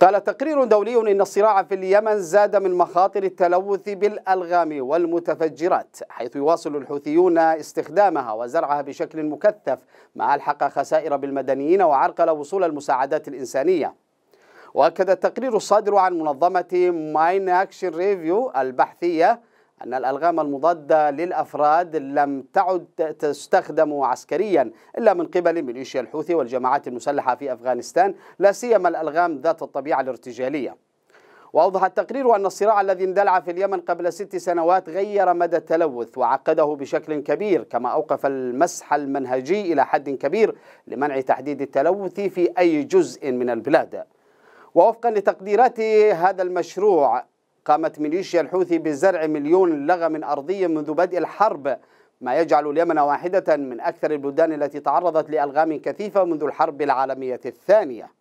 قال تقرير دولي إن الصراع في اليمن زاد من مخاطر التلوث بالألغام والمتفجرات حيث يواصل الحوثيون استخدامها وزرعها بشكل مكثف ما ألحق خسائر بالمدنيين وعرقل وصول المساعدات الإنسانية وأكد التقرير الصادر عن منظمة ماين أكشن ريفيو البحثية أن الألغام المضادة للأفراد لم تعد تستخدم عسكريا إلا من قبل ميليشيا الحوثي والجماعات المسلحة في أفغانستان لا سيما الألغام ذات الطبيعة الارتجالية وأوضح التقرير أن الصراع الذي اندلع في اليمن قبل ست سنوات غير مدى التلوث وعقده بشكل كبير كما أوقف المسح المنهجي إلى حد كبير لمنع تحديد التلوث في أي جزء من البلاد ووفقا لتقديرات هذا المشروع قامت ميليشيا الحوثي بزرع مليون لغم أرضي منذ بدء الحرب ما يجعل اليمن واحدة من أكثر البلدان التي تعرضت لألغام كثيفة منذ الحرب العالمية الثانية